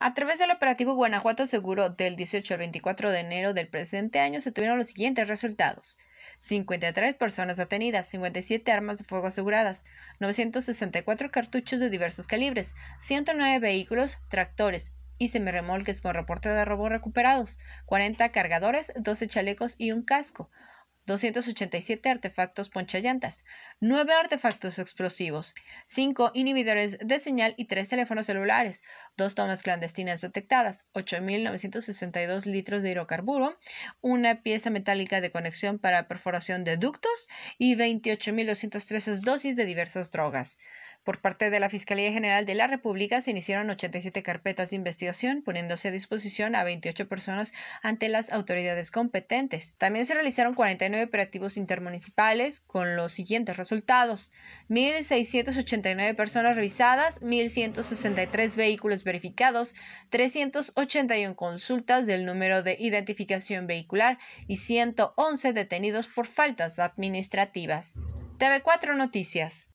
A través del operativo Guanajuato Seguro del 18 al 24 de enero del presente año se tuvieron los siguientes resultados. 53 personas detenidas, 57 armas de fuego aseguradas, 964 cartuchos de diversos calibres, 109 vehículos, tractores y semirremolques con reporte de robo recuperados, 40 cargadores, 12 chalecos y un casco, 287 artefactos ponchallantas, 9 artefactos explosivos, 5 inhibidores de señal y 3 teléfonos celulares, 2 tomas clandestinas detectadas, 8.962 litros de hidrocarburo, una pieza metálica de conexión para perforación de ductos y 28.213 dosis de diversas drogas. Por parte de la Fiscalía General de la República se iniciaron 87 carpetas de investigación, poniéndose a disposición a 28 personas ante las autoridades competentes. También se realizaron 49 operativos intermunicipales con los siguientes resultados. 1.689 personas revisadas, 1.163 vehículos verificados, 381 consultas del número de identificación vehicular y 111 detenidos por faltas administrativas. TV4 Noticias.